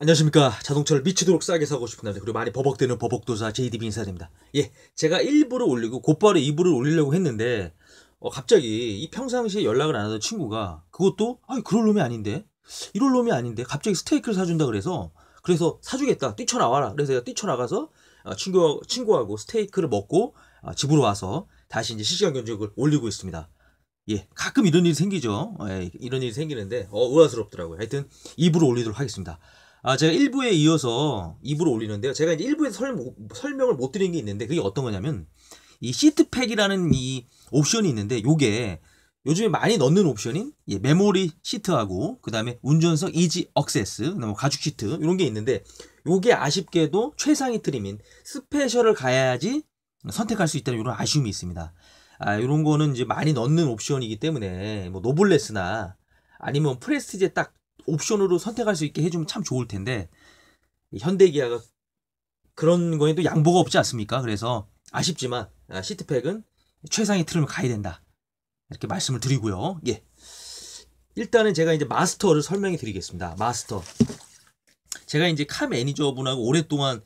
안녕하십니까 자동차를 미치도록 싸게 사고 싶은 남 그리고 많이 버벅대는 버벅도사 JDB 인사드립니다 예 제가 1부를 올리고 곧바로 2부를 올리려고 했는데 어, 갑자기 이 평상시에 연락을 안 하던 친구가 그것도 아 그럴 놈이 아닌데 이럴 놈이 아닌데 갑자기 스테이크를 사준다 그래서 그래서 사주겠다 뛰쳐나와라 그래서 제가 뛰쳐나가서 어, 친구, 친구하고 스테이크를 먹고 어, 집으로 와서 다시 이제 실시간 견적을 올리고 있습니다 예 가끔 이런 일이 생기죠 예, 이런 일이 생기는데 어 의아스럽더라고요 하여튼 2부를 올리도록 하겠습니다 아, 제가 1부에 이어서 2부로 올리는데요. 제가 이제 1부에서 설명, 설명을 못 드린 게 있는데 그게 어떤 거냐면 이 시트팩이라는 이 옵션이 있는데 요게 요즘에 많이 넣는 옵션인 예, 메모리 시트하고 그다음에 운전석 이지 억세스, 그다음에 뭐 가죽 시트 이런 게 있는데 요게 아쉽게도 최상위 트림인 스페셜을 가야지 선택할 수 있다는 이런 아쉬움이 있습니다. 아, 요런 거는 이제 많이 넣는 옵션이기 때문에 뭐 노블레스나 아니면 프레스티지에 딱 옵션으로 선택할 수 있게 해주면 참 좋을 텐데 현대기아가 그런 거에또 양보가 없지 않습니까? 그래서 아쉽지만 아, 시트팩은 최상의 틀림을 가야 된다 이렇게 말씀을 드리고요. 예. 일단은 제가 이제 마스터를 설명해 드리겠습니다. 마스터. 제가 이제 카 매니저분하고 오랫동안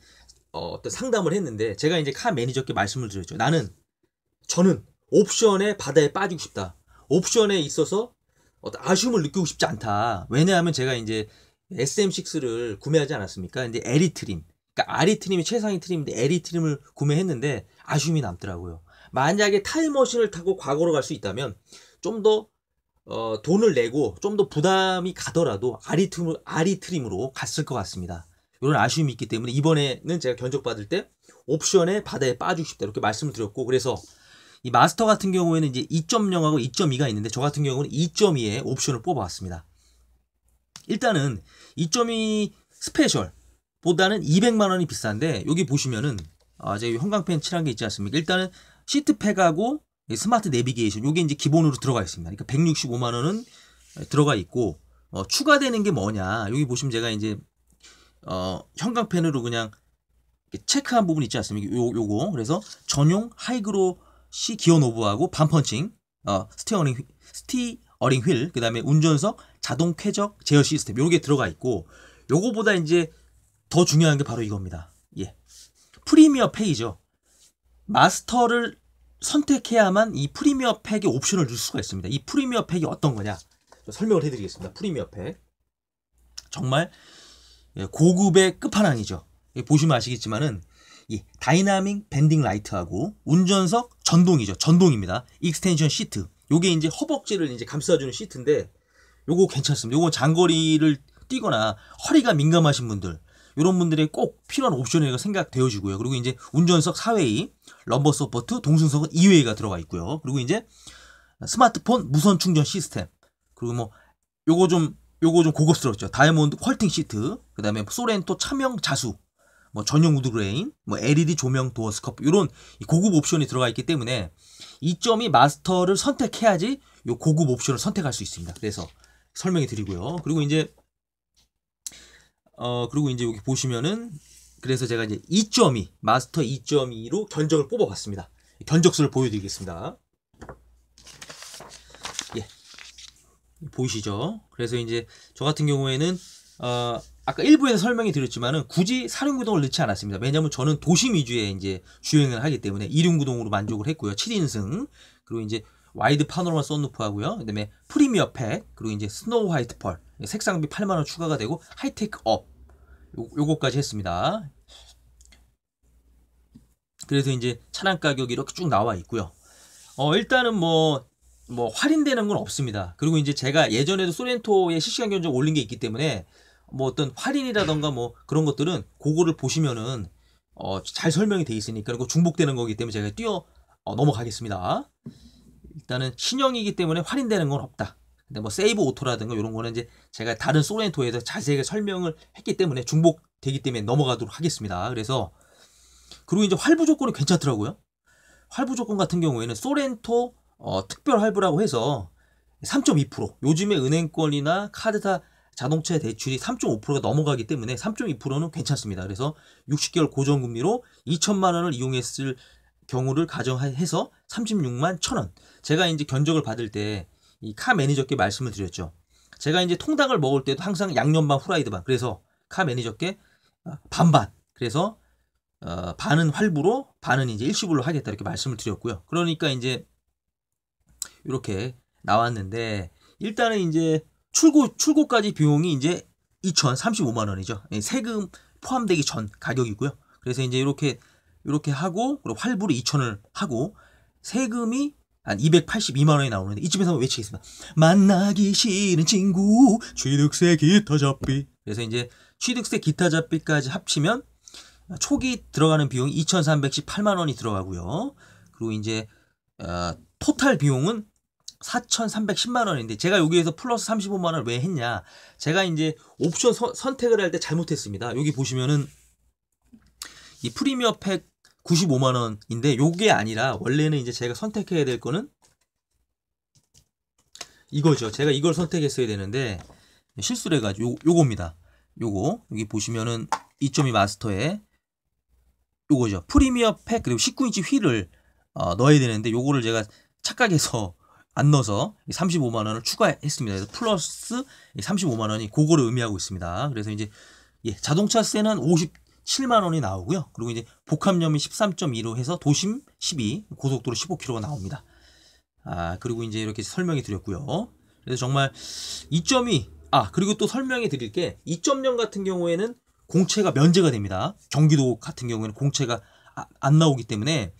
어, 떤 상담을 했는데 제가 이제 카 매니저께 말씀을 드렸죠. 나는 저는 옵션의 바다에 빠지고 싶다. 옵션에 있어서 어떤 아쉬움을 느끼고 싶지 않다. 왜냐하면 제가 이제 SM6를 구매하지 않았습니까? 근데 에리 트림. 그러니까 아리 트림이 최상위 트림인데 에리 트림을 구매했는데 아쉬움이 남더라고요. 만약에 타임머신을 타고 과거로 갈 수 있다면 좀 더 어, 돈을 내고 좀 더 부담이 가더라도 아리트림, 아리트림으로 갔을 것 같습니다. 이런 아쉬움이 있기 때문에 이번에는 제가 견적받을 때 옵션에 바다에 빠지고 싶다 이렇게 말씀을 드렸고 그래서 이 마스터 같은 경우에는 이제 2.0하고 2.2가 있는데 저 같은 경우는 2.2의 옵션을 뽑아왔습니다. 일단은 2.2 스페셜보다는 200만 원이 비싼데 여기 보시면은 아, 제 형광펜 칠한 게 있지 않습니까? 일단은 시트팩하고 스마트 내비게이션 요게 이제 기본으로 들어가 있습니다. 그러니까 165만 원은 들어가 있고 어, 추가되는 게 뭐냐? 여기 보시면 제가 이제 어, 형광펜으로 그냥 체크한 부분 있지 않습니까? 요, 요거. 그래서 전용 하이그로 시기어노브하고 반펀칭, 어, 스티어링 스티어링 휠, 그다음에 운전석 자동 쾌적 제어 시스템 요게 들어가 있고 요거보다 이제 더 중요한 게 바로 이겁니다. 예. 프리미어 페이죠. 마스터를 선택해야만 이 프리미어 팩의 옵션을 줄 수가 있습니다. 이 프리미어 팩이 어떤 거냐? 설명을 해드리겠습니다. 프리미어 팩. 정말 예, 고급의 끝판왕이죠. 예, 보시면 아시겠지만은 이 다이나믹 밴딩 라이트하고 운전석 전동이죠. 전동입니다. 익스텐션 시트. 요게 이제 허벅지를 이제 감싸주는 시트인데 요거 괜찮습니다. 요거 장거리를 뛰거나 허리가 민감하신 분들 이런 분들의꼭 필요한 옵션이라고 생각되어지고요. 그리고 이제 운전석 4회이, 럼버 서포트, 동승석은 2회가 들어가 있고요. 그리고 이제 스마트폰 무선 충전 시스템. 그리고 뭐 요거 좀 요거 좀 고급스럽죠. 다이아몬드 퀄팅 시트, 그다음에 소렌토 차명 자수 뭐 전용 우드그레인, 뭐 LED 조명 도어 스커프 이런 고급 옵션이 들어가 있기 때문에 이 점이 마스터를 선택해야지 이 고급 옵션을 선택할 수 있습니다. 그래서 설명해 드리고요. 그리고 이제 어 그리고 이제 여기 보시면은 그래서 제가 이제 2.2 마스터 2.2로 견적을 뽑아봤습니다. 견적수를 보여드리겠습니다. 예, 보이시죠? 그래서 이제 저 같은 경우에는 어, 아까 일부에서 설명이 드렸지만은 굳이 사륜구동을 넣지 않았습니다. 왜냐면 저는 도심 위주의 이제 주행을 하기 때문에 이륜구동으로 만족을 했고요. 7인승 그리고 이제 와이드 파노라마 썬루프 하고요. 그다음에 프리미어 팩 그리고 이제 스노우 화이트 펄 색상비 8만 원 추가가 되고 하이테크 업 요, 요거까지 했습니다. 그래서 이제 차량 가격이 이렇게 쭉 나와 있고요. 어 일단은 뭐뭐 뭐, 할인되는 건 없습니다. 그리고 이제 제가 예전에도 소렌토에 실시간 견적 올린 게 있기 때문에 뭐 어떤 할인이라던가 뭐 그런 것들은 그거를 보시면은 어, 잘 설명이 돼 있으니까 그리고 중복되는 거기 때문에 제가 뛰어 어, 넘어가겠습니다. 일단은 신형이기 때문에 할인되는 건 없다. 근데 뭐 세이브 오토라든가 이런 거는 이제 제가 다른 소렌토에서 자세하게 설명을 했기 때문에 중복되기 때문에 넘어가도록 하겠습니다. 그래서 그리고 이제 할부 조건이 괜찮더라고요. 할부 조건 같은 경우에는 소렌토 어, 특별 할부라고 해서 3.2% 요즘에 은행권이나 카드사 자동차 대출이 3.5%가 넘어가기 때문에 3.2%는 괜찮습니다. 그래서 60개월 고정금리로 2천만 원을 이용했을 경우를 가정해서 36만 천 원. 제가 이제 견적을 받을 때 이 카 매니저께 말씀을 드렸죠. 제가 이제 통닭을 먹을 때도 항상 양념반 후라이드 반. 그래서 카 매니저께 어, 반반. 그래서 어, 반은 활부로 반은 이제 일시불로 하겠다 이렇게 말씀을 드렸고요. 그러니까 이제 이렇게 나왔는데 일단은 이제 출고 출고까지 비용이 이제 2,035만 원이죠. 예, 세금 포함되기 전 가격이고요. 그래서 이제 이렇게 이렇게 하고 그리고 활부로2천을 하고 세금이 한 282만 원이 나오는데 이쯤에서 한번 외치겠습니다. 만나기 싫은 친구 취득세 기타 잡비 그래서 이제 취득세 기타 잡비까지 합치면 초기 들어가는 비용이 2,318만 원이 들어가고요. 그리고 이제 어, 토탈 비용은 4,310만 원인데 제가 여기에서 플러스 35만 원을 왜 했냐? 제가 이제 옵션 서, 선택을 할 때 잘못했습니다. 여기 보시면은 이 프리미어 팩 95만 원인데 요게 아니라 원래는 이제 제가 선택해야 될 거는 이거죠. 제가 이걸 선택했어야 되는데 실수를 해가지고 요, 요겁니다. 요거 여기 보시면은 2.2 마스터에 요거죠. 프리미어 팩 그리고 19인치 휠을 어, 넣어야 되는데 요거를 제가 착각해서 안 넣어서 35만 원을 추가했습니다. 그래서 플러스 35만 원이 고거를 의미하고 있습니다. 그래서 이제 예, 자동차세는 57만 원이 나오고요. 그리고 이제 복합염이 13.2로 해서 도심 12, 고속도로 15km가 나옵니다. 아, 그리고 이제 이렇게 설명해 드렸고요. 그래서 정말 2.2 아, 그리고 또 설명해 드릴 게2.0 같은 경우에는 공채가 면제가 됩니다. 경기도 같은 경우에는 공채가 아, 안 나오기 때문에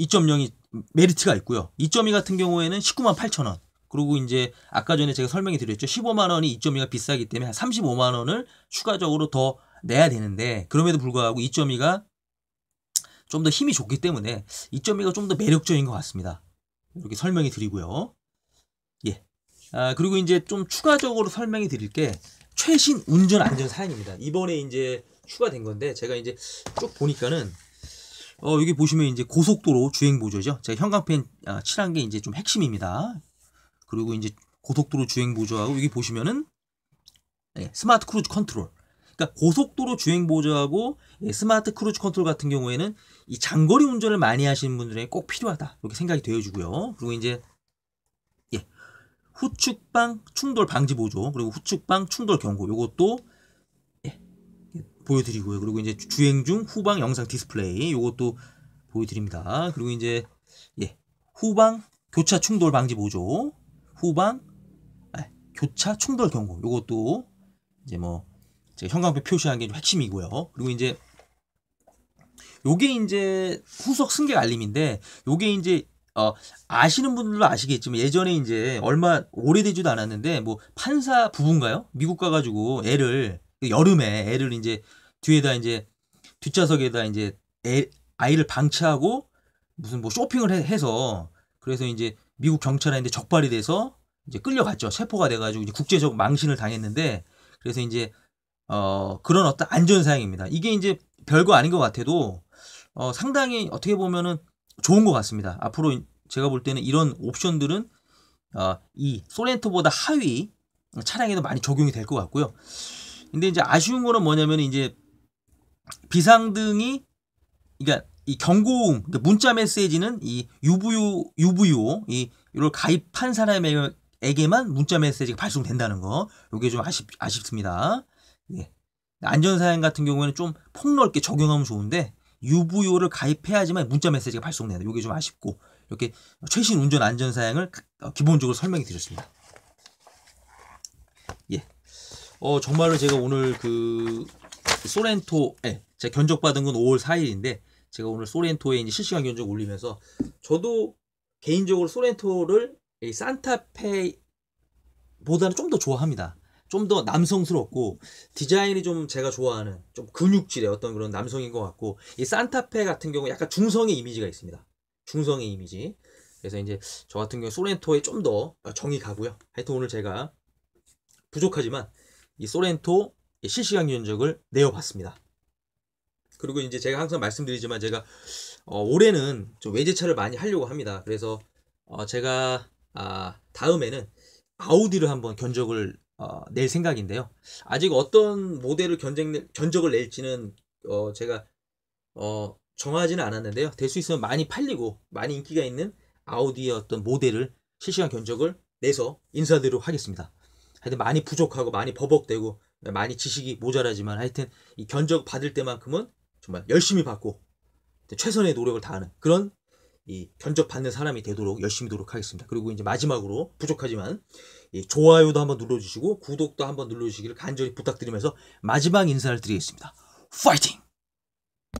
2.0이 메리트가 있고요. 2.2 같은 경우에는 19만 8천 원. 그리고 이제 아까 전에 제가 설명해 드렸죠. 15만 원이 2.2가 비싸기 때문에 한 35만 원을 추가적으로 더 내야 되는데 그럼에도 불구하고 2.2가 좀 더 힘이 좋기 때문에 2.2가 좀 더 매력적인 것 같습니다. 이렇게 설명해 드리고요. 예. 아, 그리고 이제 좀 추가적으로 설명해 드릴 게 최신 운전 안전 사양입니다. 이번에 이제 추가된 건데 제가 이제 쭉 보니까는 어, 여기 보시면 이제 고속도로 주행 보조죠. 제가 형광펜 아, 칠한 게 이제 좀 핵심입니다. 그리고 이제 고속도로 주행 보조하고 여기 보시면은 예, 스마트 크루즈 컨트롤. 그러니까 고속도로 주행 보조하고 예, 스마트 크루즈 컨트롤 같은 경우에는 이 장거리 운전을 많이 하시는 분들에게 꼭 필요하다. 이렇게 생각이 되어주고요. 그리고 이제 예, 후측방 충돌 방지 보조 그리고 후측방 충돌 경고. 이것도 보여드리고요. 그리고 이제 주행 중 후방 영상 디스플레이 이것도 보여드립니다. 그리고 이제 예 후방 교차 충돌 방지 보조, 후방 아, 교차 충돌 경고 이것도 이제 뭐 제가 형광표 표시한 게 핵심이고요. 그리고 이제 요게 이제 후속 승객 알림인데 요게 이제 어, 아시는 분들도 아시겠지만 예전에 이제 얼마 오래되지도 않았는데 뭐 판사 부부인가요? 미국 가가지고 애를 그 여름에 애를 이제 뒤에다 이제 뒷좌석에다 이제 애, 아이를 방치하고 무슨 뭐 쇼핑을 해, 서 그래서 이제 미국 경찰에 이제 적발이 돼서 이제 끌려갔죠. 체포가 돼가지고 이제 국제적 망신을 당했는데 그래서 이제 어 그런 어떤 안전 사항입니다. 이게 이제 별거 아닌 것 같아도 어 상당히 어떻게 보면은 좋은 것 같습니다. 앞으로 제가 볼 때는 이런 옵션들은 어, 이 소렌토보다 하위 차량에도 많이 적용이 될 것 같고요. 근데 이제 아쉬운 거는 뭐냐면 이제 비상등이 그러니까 이 경고음 그러니까 문자 메시지는 이 유부유 유부유이 이걸 가입한 사람에게만 문자 메시지가 발송된다는 거 이게 좀 아쉽 아쉽습니다. 예. 안전 사양 같은 경우에는 좀 폭넓게 적용하면 좋은데 유부유를 가입해야지만 문자 메시지가 발송된다. 이게 좀 아쉽고 이렇게 최신 운전 안전 사양을 어, 기본적으로 설명해 드렸습니다. 예. 어 정말로 제가 오늘 그 소렌토에 예, 제가 견적받은 건 5월 4일인데 제가 오늘 소렌토에 이제 실시간 견적 올리면서 저도 개인적으로 소렌토를 산타페보다는 좀 더 좋아합니다. 좀 더 남성스럽고 디자인이 좀 제가 좋아하는 좀 근육질의 어떤 그런 남성인 것 같고 이 산타페 같은 경우 약간 중성의 이미지가 있습니다. 중성의 이미지. 그래서 이제 저 같은 경우 소렌토에 좀 더 정이 가고요. 하여튼 오늘 제가 부족하지만 이 소렌토 예, 실시간 견적을 내어봤습니다. 그리고 이제 제가 항상 말씀드리지만 제가 어, 올해는 좀 외제차를 많이 하려고 합니다. 그래서 어, 제가 아, 다음에는 아우디를 한번 견적을 어, 낼 생각인데요. 아직 어떤 모델을 견적, 견적을 낼지는 어, 제가 어, 정하지는 않았는데요. 될 수 있으면 많이 팔리고 많이 인기가 있는 아우디의 어떤 모델을 실시간 견적을 내서 인사드리도록 하겠습니다. 하여튼 많이 부족하고 많이 버벅대고 많이 지식이 모자라지만 하여튼 이 견적 받을 때만큼은 정말 열심히 받고 최선의 노력을 다하는 그런 이 견적 받는 사람이 되도록 열심히 노력하겠습니다. 그리고 이제 마지막으로 부족하지만 이 좋아요도 한번 눌러주시고 구독도 한번 눌러주시기를 간절히 부탁드리면서 마지막 인사를 드리겠습니다. 파이팅!